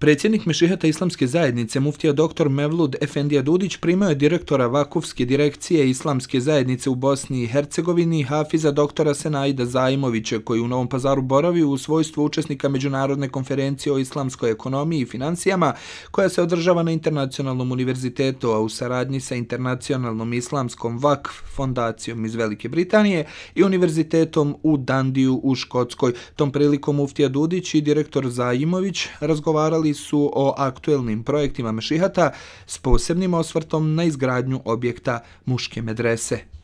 Predsjednik Mešihata Islamske zajednice, muftija dr. Mevlud Efendija Dudić, primao je direktora Vakufske direkcije Islamske zajednice u Bosni i Hercegovini, hafiza doktora Senajda Zajmovića, koji u Novom pazaru boravi u svojstvu učesnika Međunarodne konferencije o islamskoj ekonomiji i financijama, koja se održava na Internacionalnom univerzitetu, a u saradnji sa Internacionalnom islamskom Vakf fondacijom iz Velike Britanije i univerzitetom u Dandiju u Škotskoj. Tom prilikom muftija Dudić i direktor Zajmović razgovarali govorili su o aktuelnim projektima Mešihata s posebnim osvrtom na izgradnju objekta Muške medrese.